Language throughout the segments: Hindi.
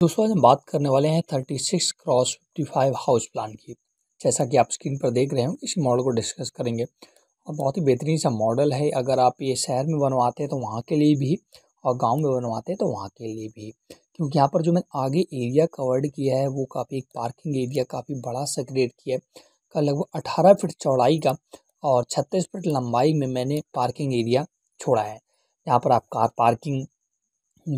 दोस्तों आज हम बात करने वाले हैं 36 क्रॉस 55 हाउस प्लान की जैसा कि आप स्क्रीन पर देख रहे हो इसी मॉडल को डिस्कस करेंगे और बहुत ही बेहतरीन सा मॉडल है अगर आप ये शहर में बनवाते हैं तो वहाँ के लिए भी और गांव में बनवाते हैं तो वहाँ के लिए भी क्योंकि यहाँ पर जो मैंने आगे एरिया कवर्ड किया है वो काफ़ी एक पार्किंग एरिया काफ़ी बड़ा सा क्रिएट किया है का लगभग अठारह फिट चौड़ाई का और छत्तीस फिट लंबाई में मैंने पार्किंग एरिया छोड़ा है यहाँ पर आप कार पार्किंग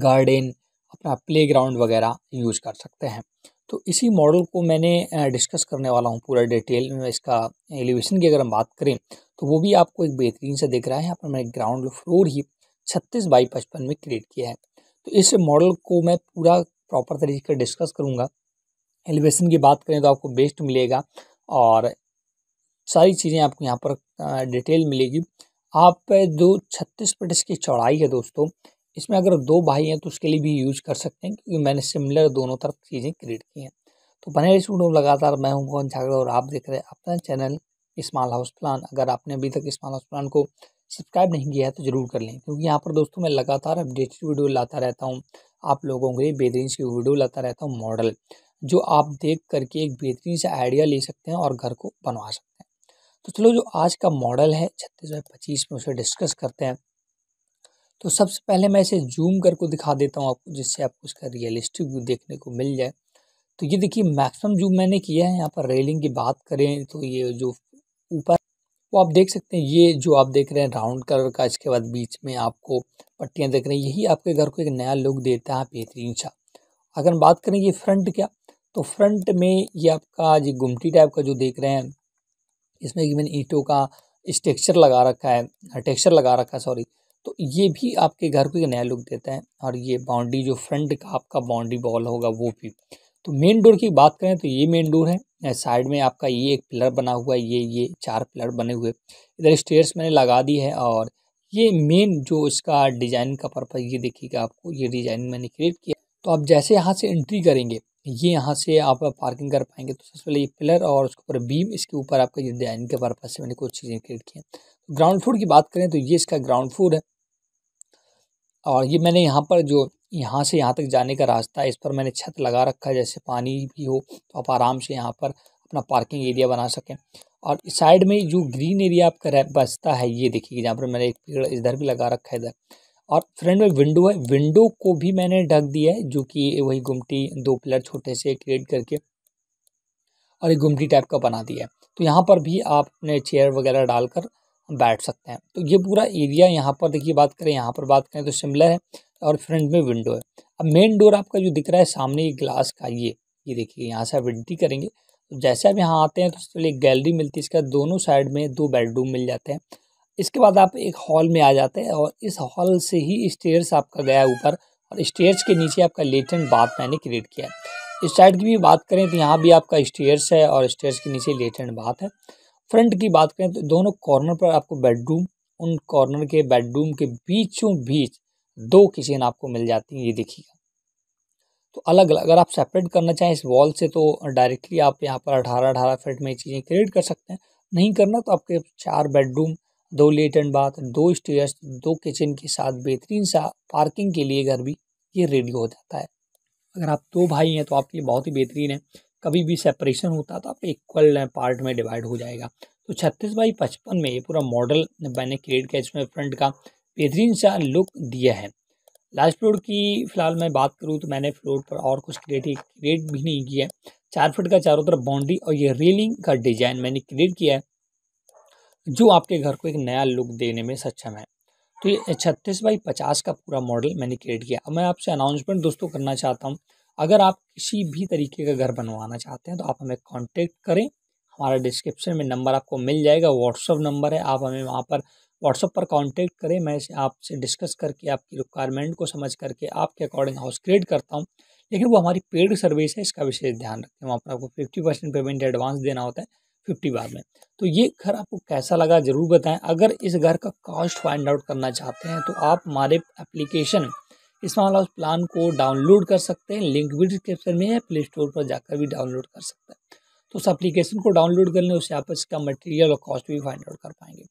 गार्डन अपना प्ले ग्राउंड वगैरह यूज कर सकते हैं तो इसी मॉडल को मैंने डिस्कस करने वाला हूँ पूरा डिटेल में इसका एलिवेशन की अगर हम बात करें तो वो भी आपको एक बेहतरीन से दिख रहा है यहाँ पर मैंने ग्राउंड फ्लोर ही छत्तीस बाई पचपन में क्रिएट किया है तो इस मॉडल को मैं पूरा प्रॉपर तरीके से डिस्कस करूँगा एलिवेशन की बात करें तो आपको बेस्ट मिलेगा और सारी चीज़ें आपको यहाँ पर डिटेल मिलेगी आप जो छत्तीस फिट इसकी चौड़ाई है दोस्तों इसमें अगर दो भाई हैं तो उसके लिए भी यूज कर सकते हैं क्योंकि मैंने सिमिलर दोनों तरफ चीज़ें क्रिएट की हैं तो बने स्टूडियो लगातार मैं हूं मोहन झागड़ा और आप देख रहे हैं अपना चैनल स्मॉल हाउस प्लान अगर आपने अभी तक स्मॉल हाउस प्लान को सब्सक्राइब नहीं किया है तो ज़रूर कर लें क्योंकि यहाँ पर दोस्तों मैं लगातार अपडेटेड वीडियो लाता रहता हूँ आप लोगों के लिए बेहतरीन सी वीडियो लाता रहता हूँ मॉडल जो आप देख करके एक बेहतरीन सा आइडिया ले सकते हैं और घर को बनवा सकते हैं तो चलो जो आज का मॉडल है छत्तीस बाई पच्चीस में उसे डिस्कस करते हैं तो सबसे पहले मैं इसे जूम करके दिखा देता हूँ आपको जिससे आपको इसका रियलिस्टिक व्यू देखने को मिल जाए तो ये देखिए मैक्सिमम जूम मैंने किया है यहाँ पर रेलिंग की बात करें तो ये जो ऊपर वो आप देख सकते हैं ये जो आप देख रहे हैं राउंड कलर का इसके बाद बीच में आपको पट्टियाँ देख रहे हैं यही आपके घर को एक नया लुक देता है बेहतरीन सा अगर हम बात करें ये फ्रंट क्या तो फ्रंट में ये आपका जो गुमटी टाइप का जो देख रहे हैं इसमें कि मैंने ईंटों का स्ट्रक्चर लगा रखा है टेक्सचर लगा रखा है सॉरी तो ये भी आपके घर को एक नया लुक देता है और ये बाउंड्री जो फ्रंट का आपका बाउंड्री बॉल होगा वो भी तो मेन डोर की बात करें तो ये मेन डोर है साइड में आपका ये एक पिलर बना हुआ है ये ये चार पिलर बने हुए इधर स्टेयर्स मैंने लगा दी है और ये मेन जो इसका डिज़ाइन का पर्पज़ ये देखिएगा आपको ये डिज़ाइन मैंने क्रिएट किया तो आप जैसे यहाँ से एंट्री करेंगे ये यहाँ से आप पार्किंग कर पाएंगे तो सबसे पहले ये पिलर और उसके ऊपर बीम इसके ऊपर आपका ये डिज़ाइन के पर्पज़ से मैंने कुछ चीज़ें क्रिएट की हैं ग्राउंड फ्लोर की बात करें तो ये इसका ग्राउंड फ्लोर है और ये मैंने यहाँ पर जो यहाँ से यहाँ तक जाने का रास्ता है इस पर मैंने छत लगा रखा है जैसे पानी भी हो तो आप आराम से यहाँ पर अपना पार्किंग एरिया बना सकें और साइड में जो ग्रीन एरिया आपका रह बसता है ये देखिए जहाँ पर मैंने एक पेड़ इधर भी लगा रखा है इधर और फ्रंट में विंडो है विंडो को भी मैंने ढक दिया है जो कि वही गुमटी दो पिलर छोटे से क्रिएट करके और एक गुमटी टाइप का बना दिया है तो यहाँ पर भी आप अपने चेयर वगैरह डालकर बैठ सकते हैं तो ये पूरा एरिया यहाँ पर देखिए बात करें यहाँ पर बात करें तो सिमिलर है और फ्रंट में विंडो है अब मेन डोर आपका जो दिख रहा है सामने ये ग्लास का ये ये देखिए यहाँ से आप एंट्री करेंगे तो जैसे आप यहाँ आते हैं तो उसके लिए गैलरी मिलती है इसका दोनों साइड में दो बेडरूम मिल जाते हैं इसके बाद आप एक हॉल में आ जाते हैं और इस हॉल से ही स्टेयर्स आपका गया ऊपर और स्टेयर्स के नीचे आपका लेटेंट बाथ मैंने क्रिएट किया है इस साइड की भी बात करें तो यहाँ भी आपका स्टेयर्स है और स्टेयर्स के नीचे एंड बाथ है फ्रंट की बात करें तो दोनों कॉर्नर पर आपको बेडरूम उन कॉर्नर के बेडरूम के बीचों बीच दो किचन आपको मिल जाती है ये देखिएगा तो अलग अलग अगर आप सेपरेट करना चाहें इस वॉल से तो डायरेक्टली आप यहाँ पर अठारह अठारह फिट में चीज़ें क्रिएट कर सकते हैं नहीं करना तो आपके चार बेडरूम दो लेट एंड बाथ दो स्टेयर्स दो किचन के साथ बेहतरीन सा पार्किंग के लिए घर भी ये रेडी हो जाता है अगर आप दो भाई हैं तो आपके लिए बहुत ही बेहतरीन है कभी भी सेपरेशन होता तो आप इक्वल पार्ट में डिवाइड हो जाएगा तो छत्तीस बाई पचपन में ये पूरा मॉडल मैंने क्रिएट किया इसमें फ्रंट का बेहतरीन सा लुक दिया है लास्ट फ्लोर की फ़िलहाल मैं बात करूँ तो मैंने फ्लोर पर और कुछ क्रिएट क्रिएट भी नहीं किया है चार फुट का चारों तरफ बाउंड्री और ये रेलिंग का डिज़ाइन मैंने क्रिएट किया है जो आपके घर को एक नया लुक देने में सक्षम है तो ये छत्तीस बाई पचास का पूरा मॉडल मैंने क्रिएट किया अब मैं आपसे अनाउंसमेंट दोस्तों करना चाहता हूँ अगर आप किसी भी तरीके का घर बनवाना चाहते हैं तो आप हमें कॉन्टेक्ट करें हमारा डिस्क्रिप्शन में नंबर आपको मिल जाएगा व्हाट्सअप नंबर है आप हमें वहाँ पर व्हाट्सअप पर कांटेक्ट करें मैं इसे आपसे डिस्कस करके आपकी रिक्वायरमेंट को समझ करके आपके अकॉर्डिंग हाउस क्रिएट करता हूँ लेकिन वो हमारी पेड सर्विस है इसका विशेष ध्यान रखें वहाँ पर आपको फिफ्टी परसेंट पेमेंट एडवांस देना होता है फिफ्टी बार में तो ये घर आपको कैसा लगा ज़रूर बताएं अगर इस घर का कॉस्ट फाइंड आउट करना चाहते हैं तो आप हमारे एप्लीकेशन इसमें वाला प्लान को डाउनलोड कर सकते हैं लिंक भी डिस्क्रिप्शन में है प्ले स्टोर पर जाकर भी डाउनलोड कर सकते हैं तो उस एप्लीकेशन को डाउनलोड कर लें उससे आप इसका मटेरियल और कॉस्ट भी फाइंड आउट कर पाएंगे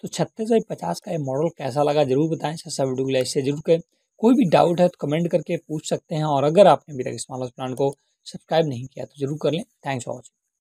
तो छत्तीस बाई पचास का ये मॉडल कैसा लगा जरूर बताएं सब वीडियो को लाइक से जरूर करें कोई भी डाउट है तो कमेंट करके पूछ सकते हैं और अगर आपने अभी तक इस प्लान को सब्सक्राइब नहीं किया तो जरूर कर लें थैंक्स फॉर वॉचिंग